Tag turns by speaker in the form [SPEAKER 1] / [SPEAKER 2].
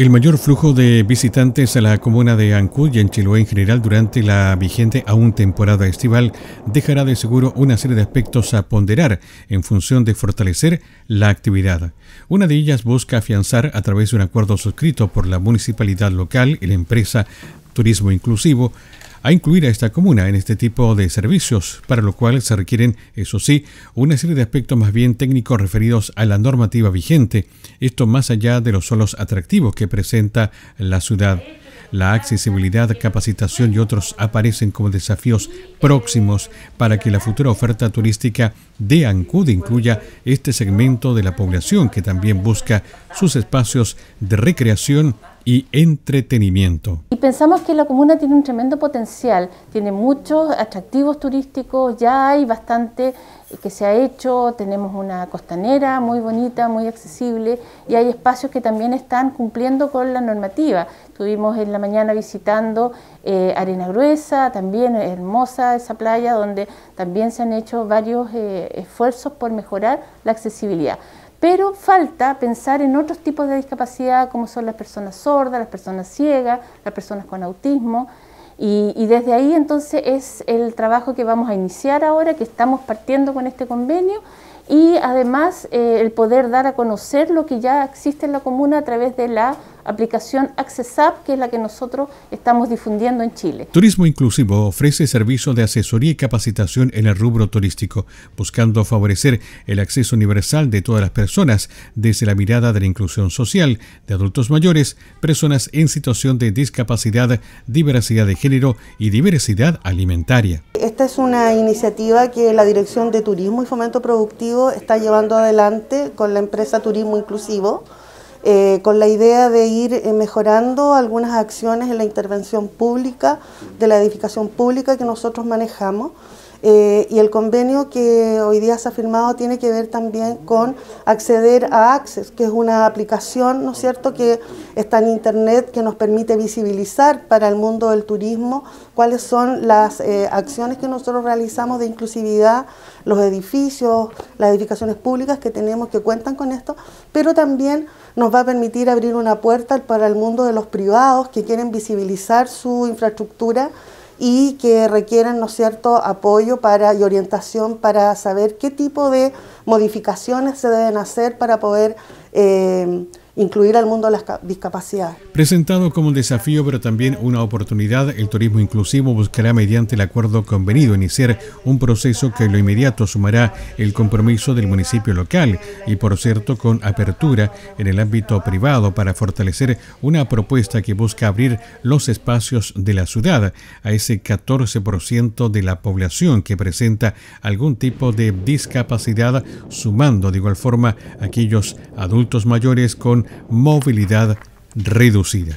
[SPEAKER 1] El mayor flujo de visitantes a la comuna de Ancud y en Chiloé en general durante la vigente aún temporada estival dejará de seguro una serie de aspectos a ponderar en función de fortalecer la actividad. Una de ellas busca afianzar a través de un acuerdo suscrito por la municipalidad local y la empresa Turismo Inclusivo a incluir a esta comuna en este tipo de servicios, para lo cual se requieren, eso sí, una serie de aspectos más bien técnicos referidos a la normativa vigente, esto más allá de los solos atractivos que presenta la ciudad. La accesibilidad, capacitación y otros aparecen como desafíos próximos para que la futura oferta turística de Ancud incluya este segmento de la población que también busca sus espacios de recreación y entretenimiento.
[SPEAKER 2] Y pensamos que la comuna tiene un tremendo potencial, tiene muchos atractivos turísticos, ya hay bastante que se ha hecho, tenemos una costanera muy bonita, muy accesible y hay espacios que también están cumpliendo con la normativa. Estuvimos en la mañana visitando eh, Arena Gruesa, también hermosa esa playa donde también se han hecho varios eh, esfuerzos por mejorar la accesibilidad pero falta pensar en otros tipos de discapacidad como son las personas sordas, las personas ciegas, las personas con autismo. Y, desde ahí entonces es el trabajo que vamos a iniciar ahora, que estamos partiendo con este convenio y además eh, el poder dar a conocer lo que ya existe en la comuna a través de la aplicación AccessApp, que es la que nosotros estamos difundiendo en Chile.
[SPEAKER 1] Turismo Inclusivo ofrece servicios de asesoría y capacitación en el rubro turístico, buscando favorecer el acceso universal de todas las personas desde la mirada de la inclusión social, de adultos mayores, personas en situación de discapacidad, diversidad de género y diversidad alimentaria.
[SPEAKER 3] Esta es una iniciativa que la Dirección de Turismo y Fomento Productivo está llevando adelante con la empresa Turismo Inclusivo, eh, con la idea de ir eh, mejorando algunas acciones en la intervención pública, de la edificación pública que nosotros manejamos. Eh, y el convenio que hoy día se ha firmado tiene que ver también con acceder a Access, que es una aplicación, ¿no es cierto?, que está en Internet, que nos permite visibilizar para el mundo del turismo cuáles son las eh, acciones que nosotros realizamos de inclusividad, los edificios, las edificaciones públicas que tenemos que cuentan con esto, pero también nos va a permitir abrir una puerta para el mundo de los privados que quieren visibilizar su infraestructura y que requieren, ¿no cierto?, apoyo para, y orientación para saber qué tipo de modificaciones se deben hacer para poder eh, incluir al mundo de las discapacidades.
[SPEAKER 1] Presentado como un desafío, pero también una oportunidad, el turismo inclusivo buscará mediante el acuerdo convenido iniciar un proceso que en lo inmediato sumará el compromiso del municipio local y, por cierto, con apertura en el ámbito privado para fortalecer una propuesta que busca abrir los espacios de la ciudad a ese 14% de la población que presenta algún tipo de discapacidad, sumando de igual forma aquellos adultos mayores con movilidad reducida.